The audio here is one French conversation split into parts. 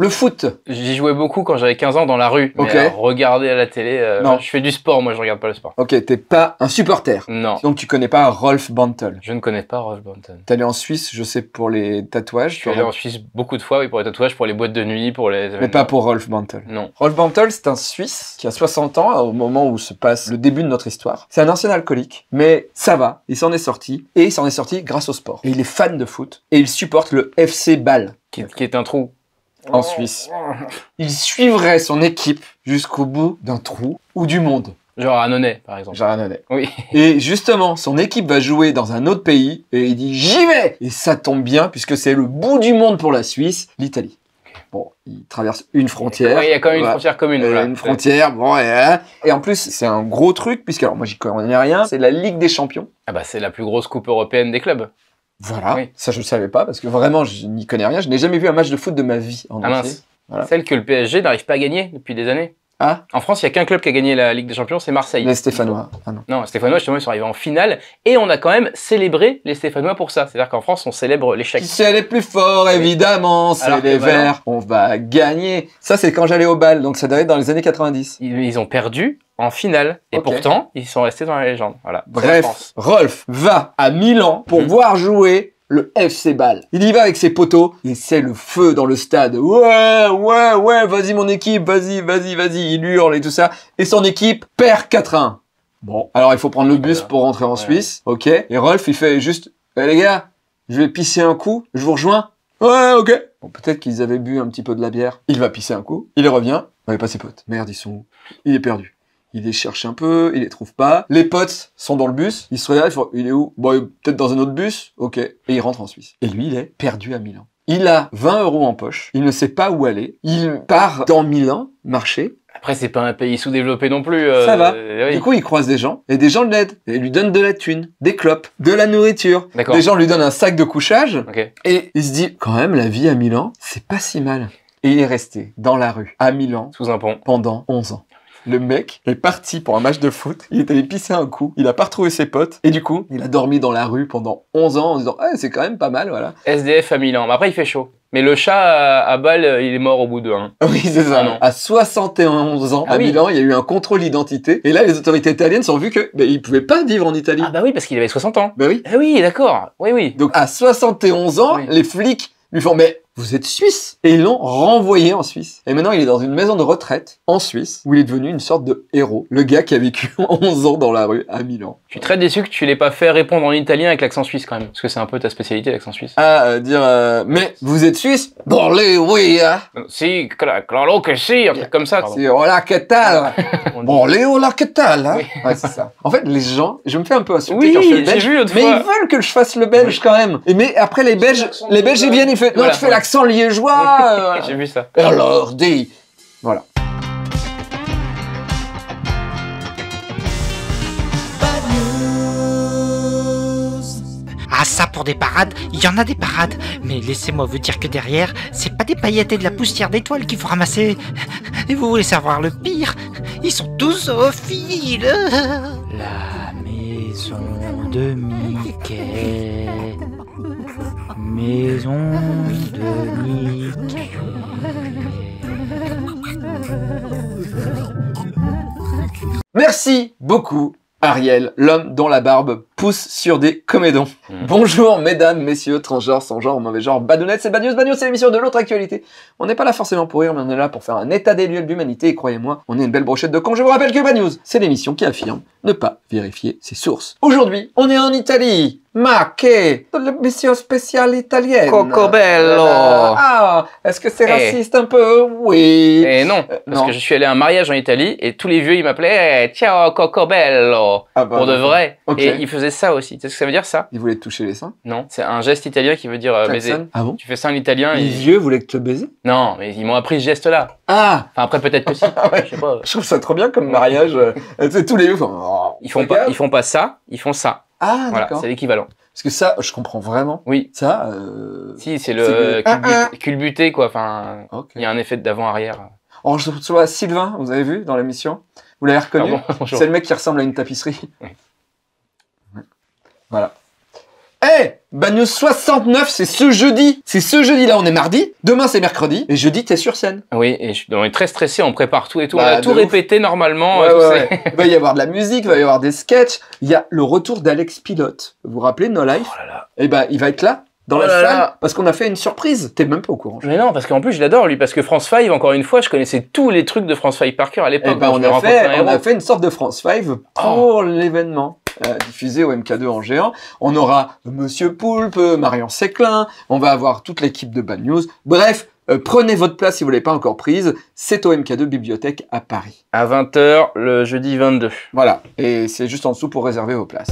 Le foot J'y jouais beaucoup quand j'avais 15 ans dans la rue. Mais regarder à la télé, euh, Non. je fais du sport, moi je regarde pas le sport. Ok, t'es pas un supporter. Non, Donc tu connais pas Rolf Bantel. je ne connais pas Rolf Bantel. T'es allé en Suisse, je sais, pour les tatouages. Je tu suis allé en Suisse beaucoup de fois, oui, pour les tatouages, pour les boîtes de nuit, pour les... Mais pas pour Rolf Bantel. Non. Rolf Bantel, c'est un Suisse qui a 60 ans au moment où se passe le début de notre histoire. C'est un ancien alcoolique, mais ça va, il s'en est sorti, et il s'en est sorti grâce au sport. il est fan de foot, et il supporte le FC Ball, qui est un trou en Suisse. Il suivrait son équipe jusqu'au bout d'un trou ou du monde. Genre Annonay, par exemple. Genre Oui. Et justement, son équipe va jouer dans un autre pays et il dit j'y vais Et ça tombe bien puisque c'est le bout du monde pour la Suisse, l'Italie. Bon, il traverse une frontière. Oui, il y a quand même une frontière commune. Une frontière, bon, et, hein. et en plus, c'est un gros truc, puisque, alors moi j'y connais rien, c'est la Ligue des Champions. Ah bah c'est la plus grosse coupe européenne des clubs. Voilà, ça je ne savais pas parce que vraiment je n'y connais rien. Je n'ai jamais vu un match de foot de ma vie en ah Celle que le PSG n'arrive pas à gagner depuis des années. Ah. En France, il n'y a qu'un club qui a gagné la Ligue des Champions, c'est Marseille. Les Stéphanois. Ah non. les Stéphanois, justement, ils sont arrivés en finale. Et on a quand même célébré les Stéphanois pour ça. C'est-à-dire qu'en France, on célèbre l'échec. C'est les plus forts, évidemment, c'est les Verts. On va gagner. Ça, c'est quand j'allais au bal, donc ça doit être dans les années 90. ils ont perdu en finale. Et pourtant, ils sont restés dans la légende. Voilà. Bref, Rolf va à Milan pour mhm. voir jouer le FC Ball. Il y va avec ses poteaux Il c'est le feu dans le stade. Ouais, ouais, ouais, vas-y mon équipe, vas-y, vas-y, vas-y. Il hurle et tout ça. Et son équipe perd 4-1. Bon, alors il faut prendre le bus pour rentrer en Suisse, ok. Et Rolf, il fait juste, eh, les gars, je vais pisser un coup, je vous rejoins. Ouais, ok. Bon, peut-être qu'ils avaient bu un petit peu de la bière. Il va pisser un coup, il revient, il pas ses potes. Merde, ils sont où Il est perdu il les cherche un peu, il les trouve pas. Les potes sont dans le bus, ils se regardent, il est où Bon, peut-être dans un autre bus, ok. Et il rentre en Suisse. Et lui, il est perdu à Milan. Il a 20 euros en poche, il ne sait pas où aller, il part dans Milan, marcher, après, c'est pas un pays sous-développé non plus. Euh, ça va. Eh du coup, il croise des gens et des gens l'aident. Ils lui donnent de la thune, des clopes, de la nourriture. Des gens lui donnent un sac de couchage. Et il se dit, quand même, la vie à Milan, c'est pas si mal. Et il est resté dans la rue à Milan sous un pont pendant 11 ans. Le mec est parti pour un match de foot, il est allé pisser un coup, il a pas retrouvé ses potes, et du coup, il a dormi dans la rue pendant 11 ans en disant ah, c'est quand même pas mal, voilà. SDF à Milan, mais après il fait chaud. Mais le chat à, balle, il est mort au bout de un. Oui, c'est ça. Ah non. à 71 ans, ah à Milan, il y a eu un contrôle d'identité. Et là, les autorités italiennes sont vues que ne bah, il pouvait pas vivre en Italie. Ah bah oui, parce qu'il avait 60 ans. Bah oui. Ah oui, d'accord. Oui, oui. Donc à 71 ans, les flics lui font mais vous êtes Suisse Et ils l'ont renvoyé en Suisse. Et maintenant, il est dans une maison de retraite en Suisse, où il est devenu une sorte de héros. Le gars qui a vécu 11 ans dans la rue à Milan. Je suis très déçu que tu l'aies pas fait répondre en italien avec l'accent suisse quand même. Parce que c'est un peu ta spécialité, l'accent suisse. Ah, euh, dire, euh, mais vous êtes Suisse Bon, les oui, hein Si, claro que si, un comme ça. Si, hola, que tal les hola, que tal hein. oui. Ouais, c'est ça. En fait, les gens, je me fais un peu insulter oui, belge. mais ils veulent que je fasse le belge quand même. Et mais après, les belges, les belges, ils viennent, ils font, non, tu fais l'accent euh, l'accent joie J'ai vu ça. Alors, des. Voilà. Ah ça pour des parades, il y en a des parades. Mais laissez-moi vous dire que derrière, c'est pas des paillettes et de la poussière d'étoiles qu'il faut ramasser. Et vous voulez savoir le pire Ils sont tous au fil. La maison de Mickey maison de Merci beaucoup, Ariel, l'homme dont la barbe pousse sur des comédons. Mmh. Bonjour mesdames, messieurs, transgenres, sans genre, mauvais genre, badounettes, c'est Badnews, Badnews c'est l'émission de l'autre actualité. On n'est pas là forcément pour rire, mais on est là pour faire un état des lieux de l'humanité, et croyez-moi, on est une belle brochette de con. Je vous rappelle que Bad News, c'est l'émission qui affirme ne pas vérifier ses sources. Aujourd'hui, on est en Italie Ma che L'émission spéciale italienne. Cocobello. ah, est-ce que c'est eh. raciste un peu Oui. Et eh, non, euh, parce que je suis allé à un mariage en Italie et tous les vieux ils m'appelaient eh, Ciao Cocobello ah, bah, pour de bah, vrai. Bah. Et ils faisaient ça aussi. Tu sais ce que ça veut dire ça Il voulait te toucher les seins Non, c'est un geste italien qui veut dire euh, baiser. Ah bon Tu fais ça en italien. Les vieux voulaient te baiser Non, mais ils m'ont appris ce geste-là. Ah Enfin après peut-être que si. Ah je trouve ça trop bien comme mariage. Euh, tous les vieux font. Oh, ils font pas, ils font pas ça, ils font ça. Ah voilà, c'est l'équivalent. Parce que ça, je comprends vraiment. Oui. Ça. Euh, si, c'est le, ah, ah, culbuté, quoi. Enfin, il y a un effet d'avant-arrière. En oh, vois Sylvain, vous avez vu dans l'émission, vous l'avez reconnu. c'est le mec qui ressemble à une tapisserie. Voilà. Eh bagnos 69, c'est ce jeudi C'est ce jeudi-là, on est mardi, demain c'est mercredi, et jeudi t'es sur scène. Ah oui, et je est très stressé, on prépare tout et tout, on bah, a tout répéter normalement. Euh, il va y avoir de la musique, il va y avoir des sketchs, il y a le retour d'Alex Pilote. Vous vous rappelez, No Life oh Et eh ben, il va être là dans oh la salle parce qu'on a fait une surprise. T'es même pas au courant. Mais non, parce qu'en plus je l'adore lui parce que France 5 encore une fois, je connaissais tous les trucs de France 5 par à l'époque. Eh ben, on, a fait, on a fait une sorte de France 5 pour l'événement. Euh, diffusé au MK2 en géant. On aura Monsieur Poulpe, Marion Séclin, on va avoir toute l'équipe de Bad News. Bref, euh, prenez votre place si vous ne l'avez pas encore prise. C'est au MK2 Bibliothèque à Paris. À 20h le jeudi 22. Voilà, et c'est juste en dessous pour réserver vos places.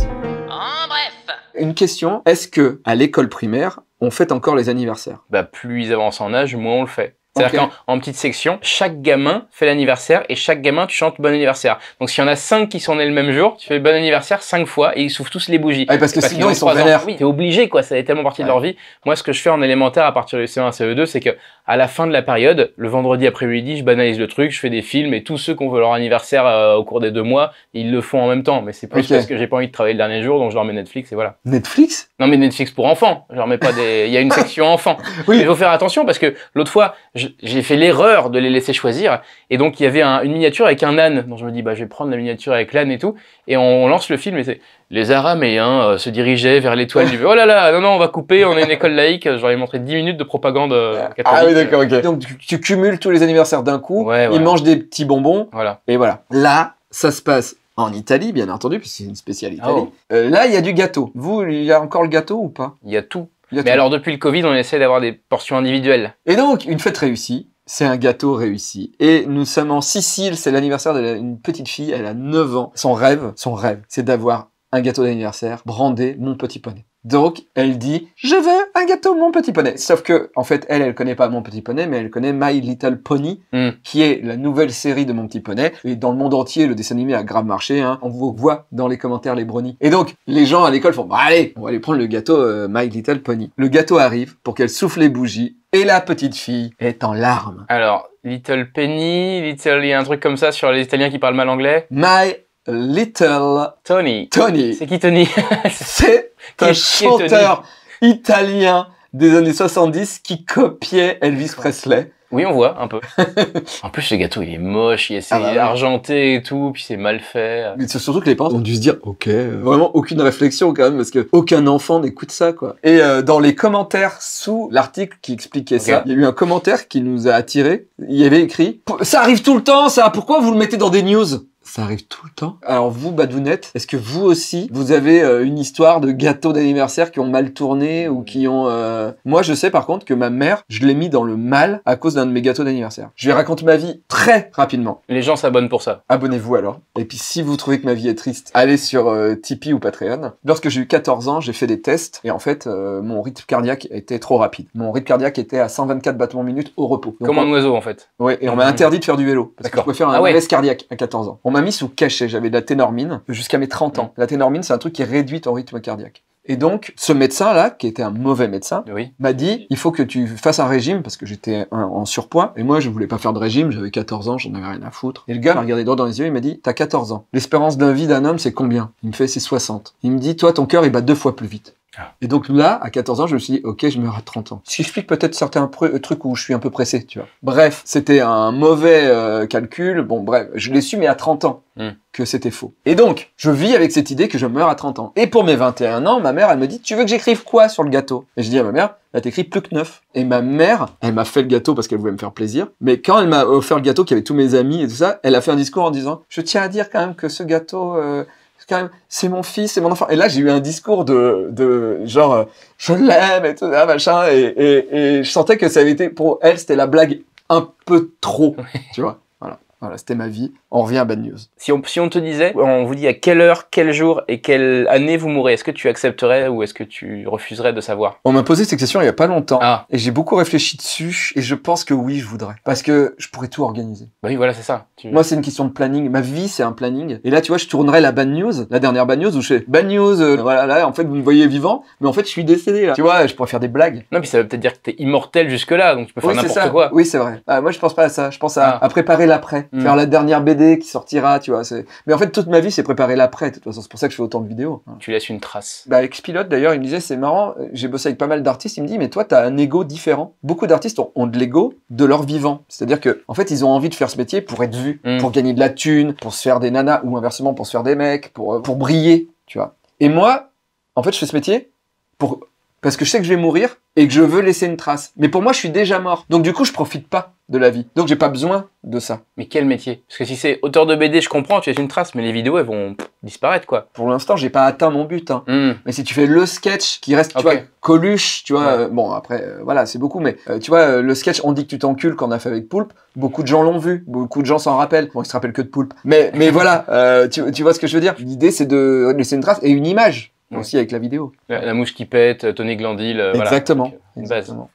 En bref Une question, est-ce que à l'école primaire, on fête encore les anniversaires Bah plus ils avancent en âge, moins on le fait. C'est-à-dire qu'en petite section, chaque gamin fait l'anniversaire et chaque gamin, tu chantes bon anniversaire. Donc s'il y en a cinq qui sont nés le même jour, tu fais bon anniversaire cinq fois et ils souffrent tous les bougies. parce que sinon ils, sont vénères. Oui, t'es obligé quoi, ça a tellement partie de leur vie. Moi, ce que je fais en élémentaire à partir du CE1 CE2, c'est que à la fin de la période, le vendredi après-midi, je banalise le truc, je fais des films et tous ceux qui ont leur anniversaire euh, au cours des deux mois, ils le font en même temps. Mais c'est plus parce que j'ai pas envie de travailler le dernier jour, donc je leur mets Netflix et voilà. Netflix Non mais Netflix pour enfants. Je leur pas des. Il y a une section enfants. Oui. Il faut faire attention parce que l'autre fois, j'ai fait l'erreur de les laisser choisir. Et donc, il y avait une miniature avec un âne. Donc, je me dis, bah, je vais prendre la miniature avec l'âne et tout. Et on, lance le film et c'est les Araméens euh, se dirigeaient vers l'étoile du. Oh là là, non, non, on va couper, on est une école laïque. J'aurais montré 10 minutes de propagande euh, Ah oui, d'accord, Donc, tu, cumules tous les anniversaires d'un coup. Ils mangent des petits bonbons. Voilà. Et voilà. Là, ça se passe en Italie, bien entendu, puisque c'est une spéciale Italie. Ah, oh. euh, là, il y a du gâteau. Vous, il y a encore le gâteau ou pas Il y a tout. Mais alors, depuis le Covid, on essaie d'avoir des portions individuelles. Et donc, une fête réussie, c'est un gâteau réussi. Et nous sommes en Sicile, c'est l'anniversaire d'une petite fille, elle a 9 ans. Son rêve, son rêve, c'est d'avoir un gâteau d'anniversaire brandé Mon Petit Poney. Donc, elle dit « Je veux un gâteau, mon petit poney !» Sauf que, en fait, elle, elle connaît pas Mon Petit Poney, mais elle connaît My Little Pony, hmm. qui est la nouvelle série de Mon Petit Poney. Et dans le monde entier, le dessin animé a grave marché. Hein. On vous voit dans les commentaires les bronies. Et donc, les gens à l'école font bah, Allez, on va aller prendre le gâteau euh, My Little Pony. » Le gâteau arrive pour qu'elle souffle les bougies, et la petite fille est en larmes. Alors, Little Penny, Little... il y a un truc comme ça sur les Italiens qui parlent mal anglais My Little Tony. Tony. C'est qui Tony C'est un chanteur italien des années 70 qui copiait Elvis Presley. Oui, on voit un peu. en plus, ce gâteau, il est moche, il est ah bah argenté et tout, puis c'est mal fait. Mais c'est surtout que les parents ont dû se dire, ok, euh. vraiment aucune réflexion quand même, parce que aucun enfant n'écoute ça, quoi. Et euh, dans les commentaires sous l'article qui expliquait ça, il y a eu un commentaire qui nous a attirés. Il y avait écrit, ça arrive tout le temps, ça. Pourquoi vous le mettez dans des news ça arrive tout le temps. Alors vous, Badounette, est-ce que vous aussi, vous avez euh, une histoire de gâteaux d'anniversaire qui ont mal tourné ou qui ont... Euh, moi, je sais par contre que ma mère, je l'ai mis dans le mal à cause d'un de mes gâteaux d'anniversaire. Je vais raconter ma vie très rapidement. Les gens s'abonnent pour ça. Abonnez-vous alors. Et puis si vous trouvez que ma vie est triste, allez sur euh, Tipeee ou Patreon. Lorsque j'ai eu 14 ans, j'ai fait des tests et en fait, mon rythme cardiaque était trop rapide. Mon rythme cardiaque était à 124 battements minutes au repos. Comme un oiseau en fait. Oui, et on m'a interdit de faire du vélo parce que je pouvais faire un ah cardiaque à 14 ans sous cachet. J'avais de la ténormine jusqu'à mes 30 ans. Mm. La ténormine, c'est un truc qui réduit ton rythme cardiaque. Et donc, ce médecin-là, qui était un mauvais médecin, m'a dit il faut que tu fasses un régime, parce que j'étais en surpoids, et moi, je voulais pas faire de régime, j'avais 14 ans, j'en avais rien à foutre. Et le gars m'a regardé droit dans les yeux, il m'a dit t'as 14 ans. L'espérance d'un vie d'un homme, c'est combien Il me fait c'est 60. Il me dit toi, ton cœur, il bat deux fois plus vite. Ah. Et donc là, à 14 ans, je me suis dit, ok, je meurs à 30 ans. Ce qui explique peut-être certains euh, trucs où je suis un peu pressé, tu vois. Bref, c'était un mauvais euh, calcul. Bon, bref, je l'ai su, mais à 30 ans, hmm. que c'était faux. Et donc, je vis avec cette idée que je meurs à 30 ans. Et pour mes 21 ans, ma mère, elle me dit, tu veux que j'écrive quoi sur le gâteau Et je dis à ma mère, elle bah, t'écrit plus que neuf. Et ma mère, elle m'a fait le gâteau parce qu'elle voulait me faire plaisir. Mais quand elle m'a offert le gâteau, qui avait tous mes amis et tout ça, elle a fait un discours en disant, je tiens à dire quand même que ce gâteau... Euh, quand même, c'est mon fils, c'est mon enfant. Et là, j'ai eu un discours de, genre, euh, je l'aime et tout, ah, machin. Et, je sentais que ça avait été, pour elle, c'était la blague un peu trop, tu vois. voilà c'était ma vie on revient à Bad News. Si on, si on te disait, on vous dit à quelle heure, quel jour et quelle année vous mourrez, est-ce que tu accepterais ou est-ce que tu refuserais de savoir On m'a posé cette question il n'y a pas longtemps ah. et j'ai beaucoup réfléchi dessus et je pense que oui, je voudrais. Parce que je pourrais tout organiser. Bah oui, voilà, c'est ça. Moi, c'est une question de planning. Ma vie, c'est un planning. Et là, tu vois, je tournerais la Bad News, la dernière Bad News où je fais Bad News, euh, voilà, là, en fait, vous me voyez vivant, mais en fait, je suis décédé là. Tu vois, je pourrais faire des blagues. Non, puis ça veut peut-être dire que es immortel jusque-là, donc tu peux faire n'importe quoi. Oui, c'est vrai. Ah, moi, je pense pas à ça. Je pense à, ah. préparer l'après, hmm. faire la dernière BD qui sortira, tu vois. Mais en fait, toute ma vie, c'est préparer l'après. De toute façon, c'est pour ça que je fais autant de vidéos. Hein. Tu laisses une trace. Bah, avec d'ailleurs, il me disait, c'est marrant, j'ai bossé avec pas mal d'artistes. Il me dit, mais toi, t'as un ego différent. Beaucoup d'artistes ont, de l'ego de leur vivant. C'est-à-dire que, en fait, ils ont envie de faire ce métier pour être vus, hmm. pour gagner de la thune, pour se faire des nanas, ou inversement, pour se faire des mecs, pour, euh, pour briller, tu vois. Et moi, en fait, je fais ce métier pour parce que je sais que je vais mourir et que je veux laisser une trace. Mais pour moi, je suis déjà mort. Donc du coup, je profite pas de la vie. Donc j'ai pas besoin de ça. Mais quel métier Parce que si c'est auteur de BD, je comprends, tu as une trace, mais les vidéos, elles vont disparaître, quoi. Pour l'instant, j'ai pas atteint mon but. Hein. Hmm. Mais si tu fais le sketch qui reste, tu vois, coluche, tu vois, euh, bon, après, euh, voilà, c'est beaucoup, mais euh, tu vois, le sketch On dit que tu t'encules qu'on a fait avec Poulpe, beaucoup de gens l'ont vu, beaucoup de gens s'en rappellent. Bon, ils se rappellent que de Poulpe. Mais, voilà, tu, vois ce que je veux dire L'idée, c'est de laisser une trace et une image aussi avec la vidéo. La, mouche qui pète, Tony Glandil. Exactement.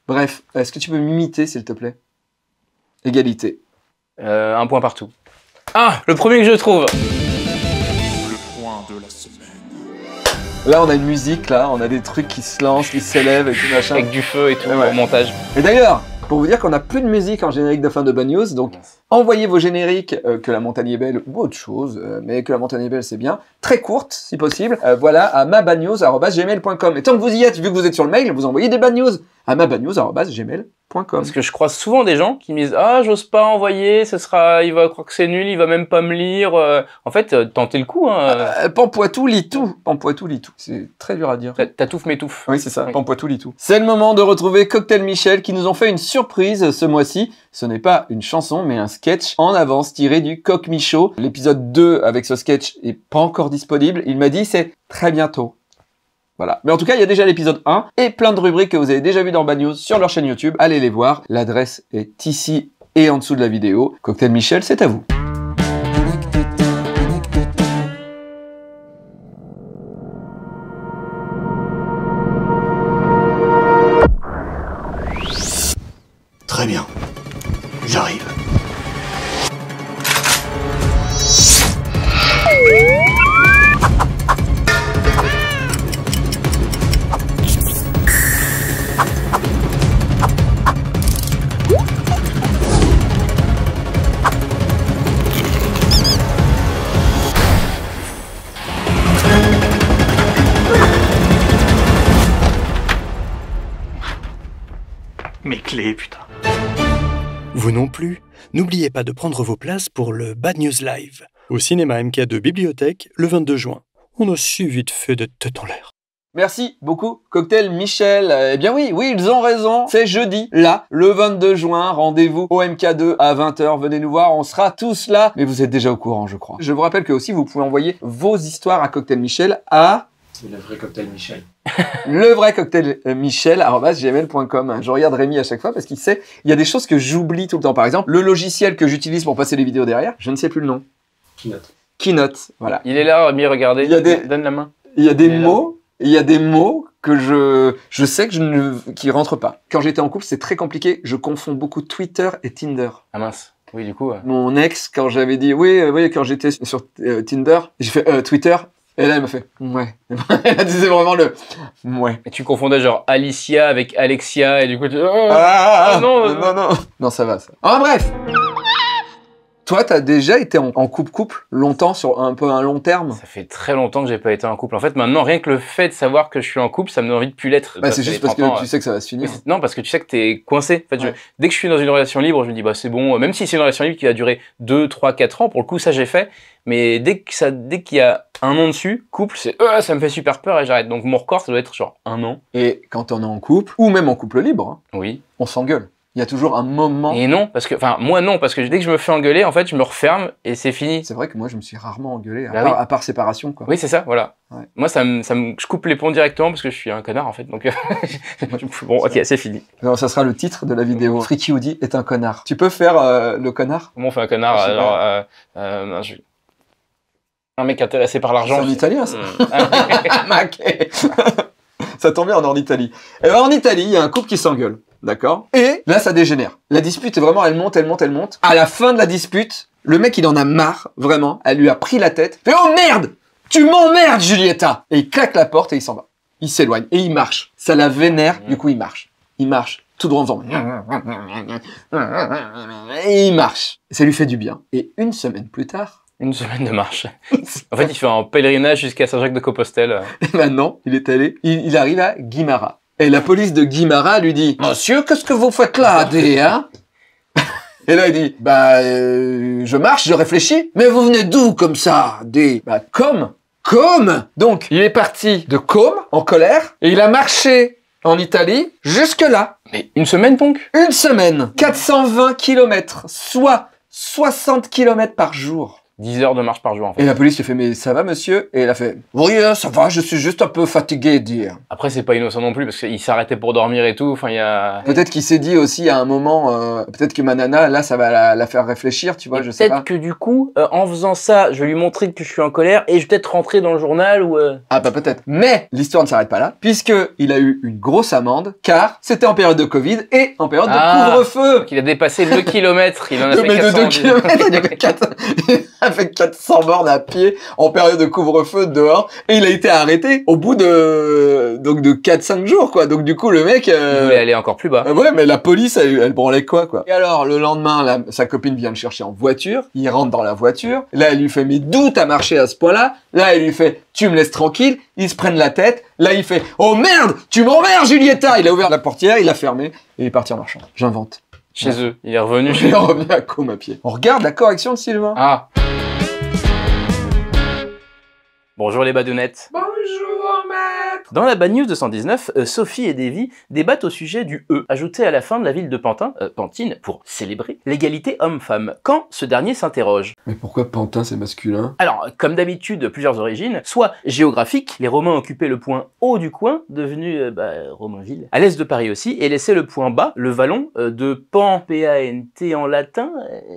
Bref, est-ce que tu peux m'imiter, s'il te plaît Égalité. Euh, un point partout. Ah Le premier que je trouve point de la semaine. Là, on a une musique, là, on a des trucs qui se lancent, qui s'élèvent et tout machin. Avec du feu et tout, au montage. Et d'ailleurs, pour vous dire qu'on a plus de musique en générique de fin de Bad News, donc. Envoyez vos génériques, euh, que la montagne est belle ou autre chose, euh, mais que la montagne est belle, c'est bien. Très courte, si possible. Euh, voilà, à mabagnose.gmail.com Et tant que vous y êtes, vu que vous êtes sur le mail, vous envoyez des bad news à mabagnose.gmail.com Parce que je croise souvent des gens qui me disent Ah, j'ose pas envoyer, ce sera, il va croire que c'est nul, il va même pas me lire. En fait, tentez le coup. Hein. Pampoitou lit tout. Pampoitou lit tout. C'est très dur à dire. Tatouffe m'étouffe. Oui, c'est ça. Pampoitou lit tout. C'est le moment de retrouver Cocktail Michel qui nous ont fait une surprise ce mois-ci. Ce n'est pas une chanson, mais un sketch en avance tiré du Coq-Michaud. L'épisode 2 avec ce sketch est pas encore disponible. Il m'a dit c'est très bientôt. Voilà. Mais en tout cas, il y a déjà l'épisode 1 et plein de rubriques que vous avez déjà vu dans Bad News sur leur chaîne YouTube. Allez les voir. L'adresse est ici et en dessous de la vidéo. Cocktail Michel, c'est à vous. Vous non plus, n'oubliez pas de prendre vos places pour le Bad News Live, au cinéma MK2 Bibliothèque, le 22 juin. On a su vite fait de tête en l'air. Merci beaucoup, Cocktail Michel. Eh bien oui, oui, ils ont raison. C'est jeudi, là, le 22 juin. Rendez-vous au MK2 à 20h. Venez nous voir, on sera tous là. Mais vous êtes déjà au courant, je crois. Je vous rappelle que aussi, vous pouvez envoyer vos histoires à Cocktail Michel à... C'est le vrai Cocktail Michel le vrai cocktail euh, michel gmail.com. Je regarde Rémi à chaque fois parce qu'il sait, il y a des choses que j'oublie tout le temps. Par exemple, le logiciel que j'utilise pour passer les vidéos derrière, je ne sais plus le nom. Keynote. Keynote, voilà. Il est là, Rémi, regardez. Il y a des, donne la main. Il y a des mots, il y a des mots que je, je sais que je ne, qui rentrent pas. Quand j'étais en couple, c'est très compliqué. Je confonds beaucoup Twitter et Tinder. Ah mince. Oui, du coup. Mon ex, quand j'avais dit, oui, euh, oui, quand j'étais sur euh, Tinder, j'ai fait Twitter, et là, elle m'a fait ouais. elle disait vraiment le ouais. Et tu confondais genre Alicia avec Alexia et du coup tu. Oh, ah, ah, ah oh, non, non, non. Euh. Non, ça va ça. Ah, bref! Toi, tu as déjà été en, couple-couple longtemps, sur un peu un long terme Ça fait très longtemps que j'ai pas été en couple. En fait, maintenant, rien que le fait de savoir que je suis en couple, ça me donne envie de plus l'être. Bah, c'est juste parce que tu sais que ça va se hein. finir. non, parce que tu sais que tu es coincé. En fait, dès que je suis dans une relation libre, je me dis, bah, c'est bon, euh, même si c'est une relation libre qui va durer 2, 3, 4 ans, pour le coup, ça j'ai fait. Mais dès que ça, qu'il y a un an dessus, couple, c'est euh, ça me fait super peur et j'arrête. Donc mon record, ça doit être genre un an. Et quand on est en couple, ou même en couple libre, hein, oui. on s'engueule. Il y a toujours un moment. Et non, parce que, enfin, moi non, parce que dès que je me fais engueuler, en fait, je me referme et c'est fini. C'est vrai que moi, je me suis rarement engueulé, à, bah part, séparation, quoi. Oui, c'est ça, voilà. Moi, ça me, je coupe les ponts directement parce que je suis un connard, en fait. Donc, euh, bon, ok, c'est fini. Non ça sera le titre de la vidéo. Freaky Woody est un connard. Tu peux faire euh, le connard Comment on fait un connard alors, euh, un, mec intéressé par C'est l'argent. en italien, ça. Hmm. Ah, Ça tombe bien, en Italie. Et eh ben, en Italie, il y a un couple qui s'engueule. D'accord Et là, ça dégénère. La dispute est vraiment, elle monte, elle monte, elle monte. À la fin de la dispute, le mec, il en a marre, vraiment. Elle lui a pris la tête. Fait, oh merde Tu m'emmerdes, Julieta Et il claque la porte et il s'en va. Il s'éloigne et il marche. Ça la vénère, du coup, il marche. Il marche tout droit en Et il marche. Ça lui fait du bien. Et une semaine plus tard, une semaine de marche. en fait, il fait un pèlerinage jusqu'à Saint-Jacques-de-Compostelle. Et bah maintenant, il est allé, il, arrive à Guimara. Et la police de Guimara lui dit Monsieur, qu'est-ce que vous faites là, hein Et là, il dit Bah, euh, je marche, je réfléchis. Mais vous venez d'où comme ça, des Bah, comme Comme Donc, il est parti de Com en colère, et il a marché en Italie jusque là. Mais une semaine donc Une semaine 420 km, soit 60 km par jour. 10 heures de marche par jour. En fait. Et la police lui fait Mais ça va, monsieur Et elle a fait Oui, hein, ça va, je suis juste un peu fatigué, dire. Après, c'est pas innocent non plus, parce qu'il s'arrêtait pour dormir et tout. Enfin, il y a. Peut-être qu'il s'est dit aussi à un moment euh, Peut-être que ma nana, là, ça va la, faire réfléchir, tu vois, je sais pas. Peut-être que du coup, euh, en faisant ça, je vais lui montrer que je suis en colère et je vais peut-être rentrer dans le journal ou. Euh, ah, bah peut-être. Mais l'histoire ne s'arrête pas là, puisqu'il a eu une grosse amende, car c'était en période de Covid et en période de ah, couvre-feu. qu'il a dépassé 2 km, il en a fait 2 km, 4 a fait 400 bornes à pied en période de couvre-feu dehors et il a été arrêté au bout de donc de 4-5 jours quoi. Donc du coup le mec Mais elle est encore plus bas. Euh, ouais mais la police elle, elle branlait quoi quoi. Et alors le lendemain sa copine vient le chercher en voiture, il rentre dans la voiture, là elle lui fait mais d'où t'as marché à ce point-là Là elle lui fait tu me laisses tranquille, ils se prennent la tête, là il fait oh merde tu m'emmerdes Julieta, il a ouvert la portière, il a fermé et il est parti en marchant. J'invente. Chez eux. Il est revenu chez Il est revenu à coma à pied. On regarde la correction de Sylvain. Ah. Bonjour les badounettes. Bonjour, mère. Dans la Bad News 219, euh, Sophie et Davy débattent au sujet du E, ajouté à la fin de la ville de Pantin, euh, Pantine, pour célébrer l'égalité homme-femme, quand ce dernier s'interroge. Mais pourquoi Pantin c'est masculin Alors, comme d'habitude, plusieurs origines, soit géographique, les Romains occupaient le point haut du coin, devenu euh, bah, Romainville, à l'est de Paris aussi, et laissaient le point bas, le vallon, de Pan, P-A-N-T en latin,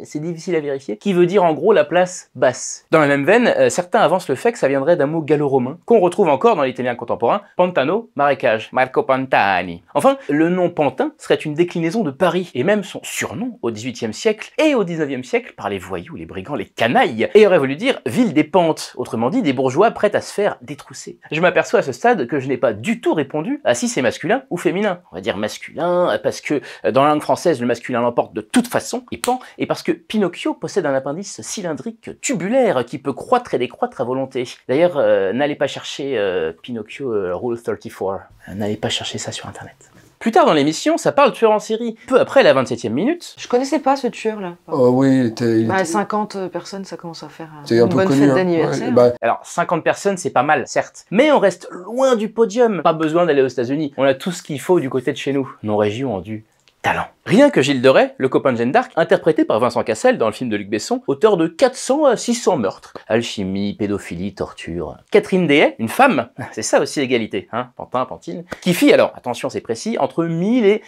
c'est difficile à vérifier, qui veut dire en gros la place basse. Dans la même veine, certains avancent le fait que ça viendrait d'un mot gallo-romain, qu'on retrouve encore dans l'italien contemporain Pantano, marécage, Marco Pantani. Enfin, le nom Pantin serait une déclinaison de Paris, et même son surnom au XVIIIe siècle et au XIXe siècle par les voyous, les brigands, les canailles, et aurait voulu dire ville des pentes, autrement dit des bourgeois prêts à se faire détrousser. Je m'aperçois à ce stade que je n'ai pas du tout répondu à si c'est masculin ou féminin. On va dire masculin parce que euh, dans la langue française, le masculin l'emporte de toute façon, et pan, et parce que Pinocchio possède un appendice cylindrique tubulaire qui peut croître et décroître à volonté. D'ailleurs, euh, n'allez pas chercher euh, Pinocchio euh, Rule 34. N'allez pas chercher ça sur internet. Plus tard dans l'émission, ça parle tueur en série. Peu après la 27e minute. Je connaissais pas ce tueur là. Oh oui, il était. 50 bah, euh, personnes, ça commence à faire euh, une bonne fête hein. d'anniversaire. Bah- Alors 50 personnes, c'est pas mal, certes. Mais on reste loin du podium. Pas besoin d'aller aux États-Unis. On a tout ce qu'il faut du côté de chez nous. Nos régions ont du talent. Rien que Gilles de le copain de Jeanne d'Arc, interprété par Vincent Cassel dans le film de Luc Besson, auteur de 400 à 600 meurtres. Alchimie, pédophilie, torture. Catherine Déhay, une femme, c'est ça aussi l'égalité, hein, Pantin, Pantine, qui fit alors, attention c'est précis, entre 1000 et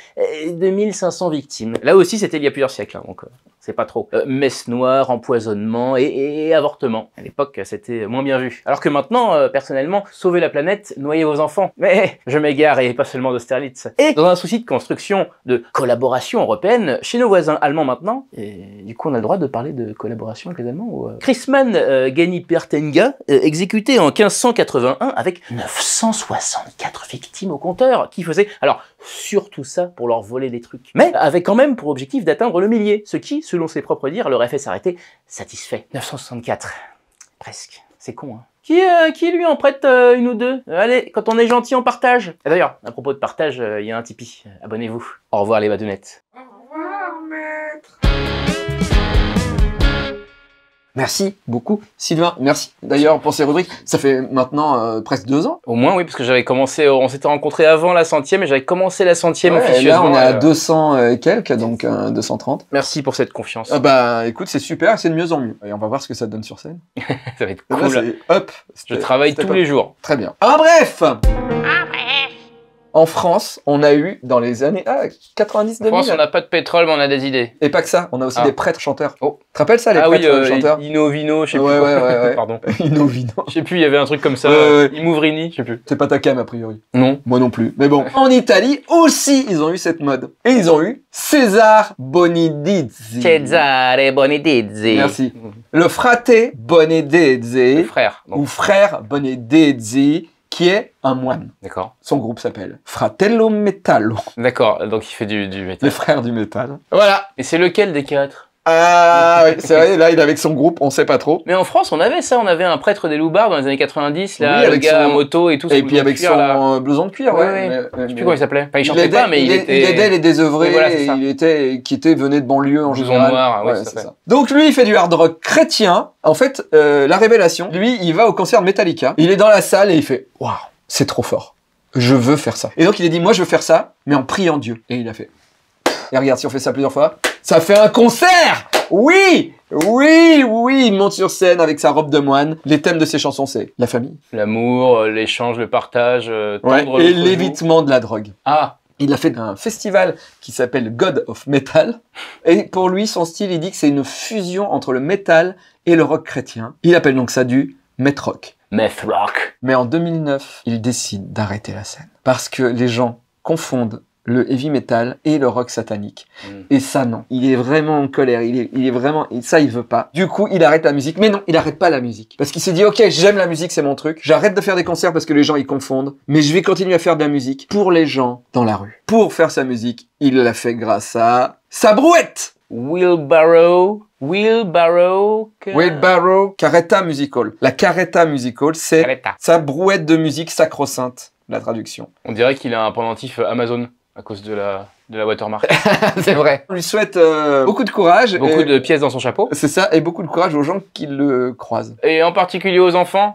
2500 victimes. Là aussi c'était il y a plusieurs siècles, hein, donc euh, c'est pas trop. Euh, messe noire, empoisonnement et, avortement. À l'époque c'était moins bien vu. Alors que maintenant, euh, personnellement, sauver la planète, noyer vos enfants. Mais je m'égare et pas seulement d'Austerlitz. Et dans un souci de construction, de collaboration, européenne chez nos voisins allemands maintenant. Et du coup, on a le droit de parler de collaboration avec les Allemands. Ou, euh, Chrisman euh, Gani Pertenga, euh, exécuté en 1581 avec 964 victimes au compteur, qui faisaient alors surtout ça pour leur voler des trucs, mais avec quand même pour objectif d'atteindre le millier, ce qui, selon ses propres dires, leur a fait s'arrêter satisfait. 964, presque. C'est con, hein. Euh, qui, lui en prête euh, une ou deux Allez, quand on est gentil, on partage. D'ailleurs, à propos de partage, euh, il y a un Tipeee. Abonnez-vous. Au revoir les badounettes. Merci beaucoup, Sylvain. Merci d'ailleurs pour ces rubriques. Ça fait maintenant euh, presque deux ans. Au moins, oui, parce que j'avais commencé, euh, on s'était rencontrés avant la centième et j'avais commencé la centième officiellement. là, on est à 200 euh, et quelques, donc 230. Merci pour cette confiance. Ah bah écoute, c'est super, c'est de mieux en mieux. Et on va voir ce que ça donne sur scène. ça va être cool. Je travaille tous les jours. Très bien. Ah bref! En France, on a eu dans les années 90 ah, En France, on n'a pas de pétrole, mais on a des idées. Et pas que ça, on a aussi ah. des prêtres chanteurs. Oh. Tu te rappelles ça, les ah prêtres euh, chanteurs Ah chanteurs Inovino, je sais plus. Pardon. Inovino. Je sais plus, il y avait un truc comme ça. Imovrini, Imouvrini, je sais plus. C'est pas ta cam, a priori. Non. Moi non plus. Mais bon. en Italie aussi, ils ont eu cette mode. Et ils ont eu César Bonidizzi. Cesare Bonidizzi. Merci. Le frate Bonidizzi. Le frère. Ou frère Bonidizzi qui est un moine. D'accord. Son groupe s'appelle Fratello Metallo. D'accord, donc il fait du, métal. Le frère du métal. Voilà. Et c'est lequel des quatre ah, oui, c'est vrai, là, il est avec son groupe, on sait pas trop. Mais en France, on avait ça, on avait un prêtre des loupards dans les années 90, là, le gars à moto et tout. Et puis avec son blouson de cuir, ouais. je sais plus comment il s'appelait. il chantait pas, mais il, était. Il aidait les désœuvrés, il était, qui était, venait de banlieue en général. Noir, Donc lui, il fait du hard rock chrétien. En fait, euh, la révélation, lui, il va au concert de Metallica. Il est dans la salle et il fait, waouh, c'est trop fort. Je veux faire ça. Et donc il a dit, moi je veux faire ça, mais en priant Dieu. Et il a fait, et regarde, si on fait ça plusieurs fois, ça fait un concert Oui oui, oui, il monte sur scène avec sa robe de moine. Les thèmes de ses chansons, c'est la famille. L'amour, euh, l'échange, le partage, euh, Et l'évitement de la drogue. Ah il a fait un festival qui s'appelle God of Metal. Et pour lui, son style, il dit que c'est une fusion entre le metal et le rock chrétien. Il appelle donc ça du meth rock. Meth rock. Mais en 2009, il décide d'arrêter la scène. Parce que les gens confondent le heavy metal et le rock satanique. Hmm. Et ça, non. Il est vraiment en colère. Il est, il est vraiment, ça, il veut pas. Du coup, il arrête la musique. Mais non, il arrête pas la musique. Parce qu'il s'est dit, OK, j'aime la musique, c'est mon truc. J'arrête de faire des concerts parce que les gens, ils confondent. Mais je vais continuer à faire de la musique pour les gens dans la rue. Pour faire sa musique, il l'a fait grâce à sa brouette! Wheelbarrow Will Barrow. Caretta Musical. La Caretta Musical, c'est sa brouette de musique sacro-sainte, la traduction. On dirait qu'il a un pendentif Amazon à cause de la, de la watermark. c'est vrai. On lui souhaite euh, beaucoup de courage. Beaucoup de pièces dans son chapeau. C'est ça, et beaucoup de courage aux gens qui le croisent. Et en particulier aux enfants.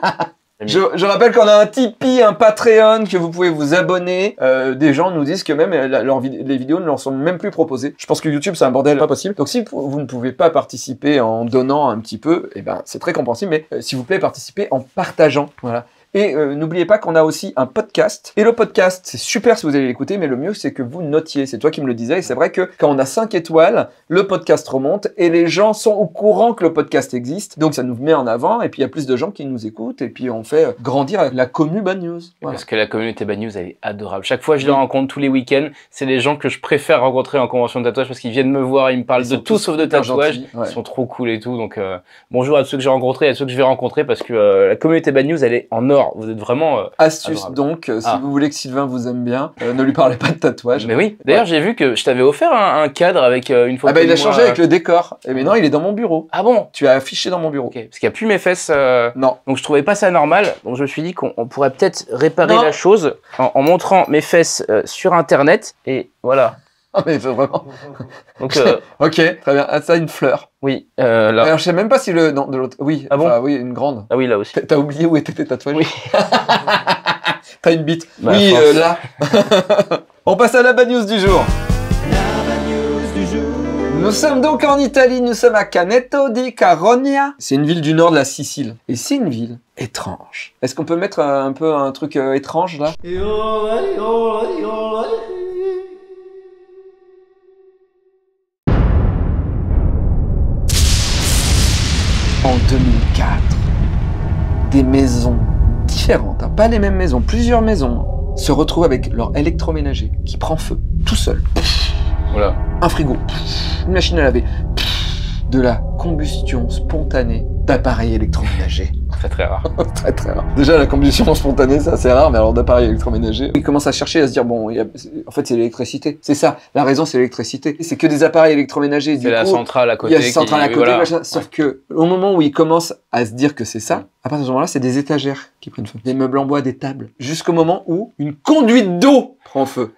je, rappelle qu'on a un Tipeee, un Patreon, que vous pouvez vous abonner. Euh, des gens nous disent que même euh, les vidéos ne leur sont même plus proposées. Je pense que YouTube, c'est un bordel pas possible. Donc si vous ne pouvez pas participer en donnant un petit peu, eh ben, c'est très compréhensible. Mais s'il vous plaît, participez en partageant. Voilà. Et euh, n'oubliez pas qu'on a aussi un podcast. Et le podcast, c'est super si vous allez l'écouter, mais le mieux, c'est que vous notiez. C'est toi qui me le disais. Et c'est vrai que quand on a 5 étoiles, le podcast remonte et les gens sont au courant que le podcast existe. Donc ça nous met en avant. Et puis il y a plus de gens qui nous écoutent. Et puis on fait euh, grandir la commu Bad News. Parce que la communauté Bad News, elle est adorable. Chaque fois, je les rencontre tous les week-ends. C'est les gens que je préfère rencontrer en convention de tatouage parce qu'ils viennent me voir. Ils me parlent de tout sauf de tatouage. Ils sont trop cool et tout. Donc euh, bonjour à ceux que j'ai rencontrés et à ceux que je vais rencontrer parce que la communauté Bad News, elle est en or. Vous êtes vraiment. Euh, Astuce donc, euh, si ah. vous voulez que Sylvain vous aime bien, euh, ne lui parlez pas de tatouage. Mais oui. D'ailleurs, j'ai vu que je t'avais offert un, cadre avec une photo. Ah bah il a changé avec le décor. Et non il est dans mon bureau. Ah bon Tu as affiché dans mon bureau. Parce qu'il n'y a plus mes fesses. Non. Donc je trouvais pas ça normal. Donc je me suis dit qu'on pourrait peut-être réparer la chose en, en, montrant mes fesses sur Internet et voilà vraiment. Donc, ok, très bien. ça, une fleur. Oui. là. Alors, je sais même pas si le. Non, de l'autre. Oui. Ah bon Oui, une grande. Ah oui, là aussi. T'as oublié où était tes tatouages Oui. T'as une bite. oui, là. On passe à la bad news du jour. Nous sommes donc en Italie, nous sommes à Caneto di Caronia. C'est une ville du nord de la Sicile. Et c'est une ville étrange. Est-ce qu'on peut mettre un peu un truc étrange là en 2004 des maisons différentes, hein. pas les mêmes maisons, plusieurs maisons, hein, se retrouvent avec leur électroménager qui prend feu tout seul. Voilà. Un frigo, une machine à laver, de la combustion spontanée d'appareils électroménagers. Très très rare. très très rare. Déjà la combustion spontanée, c'est assez rare, mais alors d'appareils électroménagers... ils commencent à chercher à se dire bon, il y a... en fait c'est l'électricité. C'est ça. La raison c'est l'électricité. C'est que des appareils électroménagers. C'est la centrale à côté. Il y a la centrale à côté. sauf que au moment où ils commencent à se dire que c'est ça, à partir de ce moment-là, c'est des étagères qui prennent feu, des meubles en bois, des tables, jusqu'au moment où une conduite d'eau prend feu.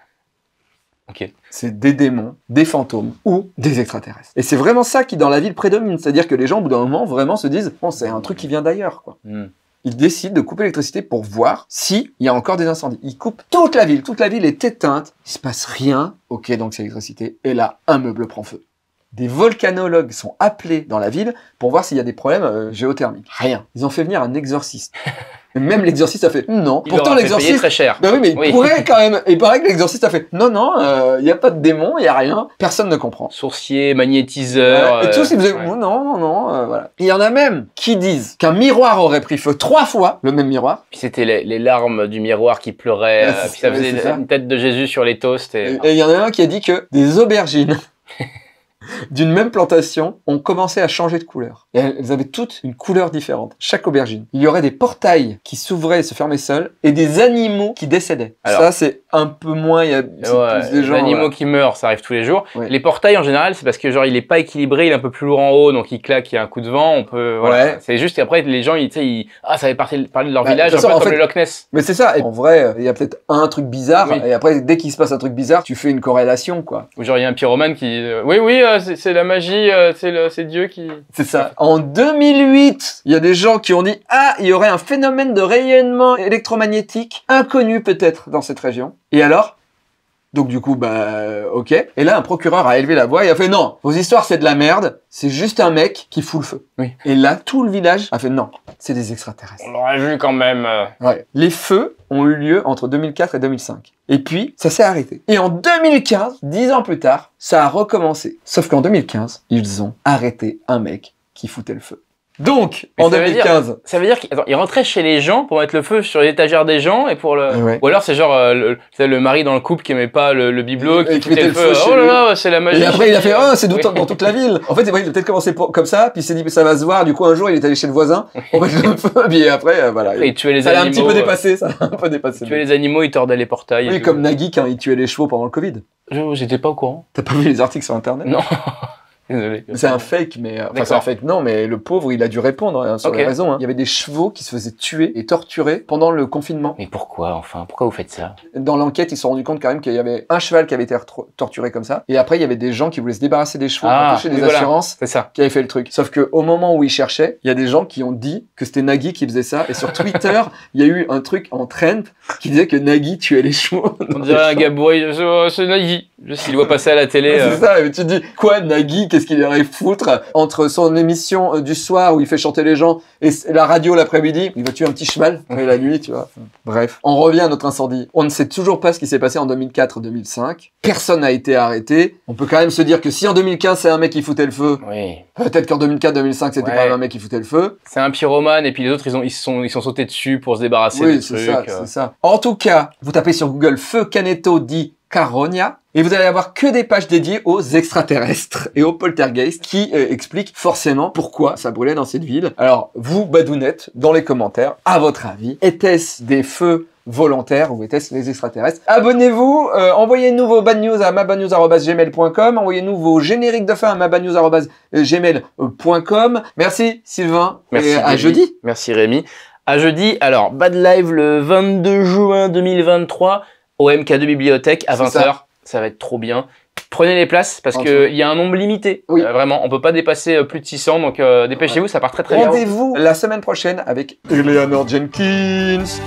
C'est des démons, des fantômes ou des extraterrestres. Et c'est vraiment ça qui, dans la ville, prédomine. C'est-à-dire que les gens, au bout d'un moment, vraiment se disent Bon, oh, c'est un truc qui vient d'ailleurs. quoi. Hmm. Ils décident de couper l'électricité pour voir s'il y a encore des incendies. Ils coupent toute la ville, toute la ville est éteinte, il se passe rien. Ok, donc c'est l'électricité. Et là, un meuble prend feu des volcanologues sont appelés dans la ville pour voir s'il y a des problèmes euh, géothermiques. Rien. Ils ont fait venir un exorciste. Même l'exorciste a fait non. Pourtant l'exorciste très cher. Ben oui, mais il pourrait quand même. Il paraît que l'exorciste a fait non, non. Euh, il n'y a pas de démon, il y a rien. Personne ne comprend. Sourcier, magnétiseur. et tous euh, ils faisaient non, non, non. voilà. Il y en a même qui disent qu'un miroir aurait pris feu trois fois, le même miroir. c'était les, larmes du miroir qui pleuraient. puis ça faisait une tête de Jésus sur les toasts. Et il y en a un qui a dit que des aubergines d'une même plantation ont commencé à changer de couleur. Et elles avaient toutes une couleur différente, chaque aubergine. Il y aurait des portails qui s'ouvraient et se fermaient seuls, et des animaux qui décédaient. ça, c'est un peu moins, il y a des gens. Les animaux qui meurent, ça arrive tous les jours. Les portails, en général, c'est parce que genre, il est pas équilibré, il est un peu plus lourd en haut, donc il claque, il y a un coup de vent, on peut, C'est juste qu'après, les gens, ils, ils, ah, ça avait parlé de leur bah, village, un peu comme le Loch Ness. Mais c'est ça. en vrai, il y a peut-être un truc bizarre, et après, dès qu'il se passe un truc bizarre, tu fais une corrélation, quoi. Ou genre, il y a un pyromane qui, euh, oui, oui, euh, c'est la magie, euh, c'est Dieu qui. C'est ça. En 2008, il y a des gens qui ont dit Ah, il y aurait un phénomène de rayonnement électromagnétique inconnu peut-être dans cette région. Et alors donc du coup, bah ok. Et là, un procureur a élevé la voix et a fait non, vos histoires c'est de la merde, c'est juste un mec qui fout le feu. Oui. Et là, tout le village a fait non, c'est des extraterrestres. On l'aurait vu quand même. Euh. Les feux ont eu lieu entre 2004 et 2005. Et puis, ça s'est arrêté. Et en 2015, dix ans plus tard, ça a recommencé. Sauf qu'en 2015, ils ont arrêté un mec qui foutait le feu. Donc, en 2015. ça veut dire qu'il rentrait chez les gens pour mettre le feu sur les étagères des gens et pour le. Ou alors c'est genre euh, le, le, mari dans le couple qui aimait pas le, le bibelot, qui, mettait le feu. oh là là, c'est la magie. Et après il a fait oh c'est dans toute la ville. En fait il a peut-être commencé comme ça, puis il s'est dit ça va se voir. Du coup un jour il est allé chez le voisin pour mettre le feu, puis après euh, voilà. il tuait les ça un petit peu dépassé, euh. ça un peu dépassé. Il tuait les animaux, il tordait les portails. Oui comme Nagui quand il tuait les chevaux pendant le Covid. J'étais pas au courant. T'as pas vu les articles sur internet Non. C'est un fake, mais. Euh, enfin, c'est un fake, non, mais le pauvre, il a dû répondre hein, sur les raisons. Hein. Il y avait des chevaux qui se faisaient tuer et torturer pendant le confinement. Mais pourquoi, enfin Pourquoi vous faites ça Dans l'enquête, ils se sont rendus compte quand même qu'il y avait un cheval qui avait été torturé comme ça. Et après, il y avait des gens qui voulaient se débarrasser des chevaux, pour ah, toucher des assurances, qui avaient fait le truc. Sauf que au moment où ils cherchaient, il y a des gens qui ont dit que c'était Nagui qui faisait ça. Et sur Twitter, il y a eu un truc en trend qui disait que Nagui tuait les chevaux. On dirait un gars c'est Nagui. S'il voit passer à la télé. c'est euh. ça, mais tu dis, quoi, Nagui ce qu'il irait foutre entre son émission euh, du soir où il fait chanter les gens et la radio l'après-midi. Il va tuer un petit cheval la nuit, tu vois. Bref, on revient à notre incendie. On ne sait toujours pas ce qui s'est passé en 2004-2005. Personne n'a été arrêté. On peut quand même se dire que si en 2015 c'est un mec qui foutait le feu, oui. peut-être qu'en 2004-2005 c'était pas un mec qui foutait le feu. C'est un pyromane et puis les autres ils ont ils sont ils sont sautés dessus pour se débarrasser des trucs. Ça, euh. c'est ça. En tout cas, vous tapez sur Google feu Caneto dit Caronia et vous allez avoir que des pages dédiées aux extraterrestres et aux poltergeists qui euh, expliquent forcément pourquoi ça brûlait dans cette ville. Alors, vous, Badounette, dans les commentaires, à votre avis, était-ce des feux volontaires ou étaient-ce les extraterrestres Abonnez-vous, euh, envoyez-nous vos bad news à mabadnews.gmail.com, envoyez-nous vos génériques de fin à mabadnews.gmail.com. Merci Sylvain, Merci et à jeudi. Merci Rémi. À jeudi, alors, Bad Live le 22 juin 2023 au MK2 Bibliothèque à 20h ça va être trop bien. Prenez les places parce qu'il y a un nombre limité. Euh, vraiment, on peut pas dépasser euh, plus de 600, donc euh, dépêchez-vous, ça part très très bien. Rendez-vous la semaine prochaine avec Eleanor Jenkins.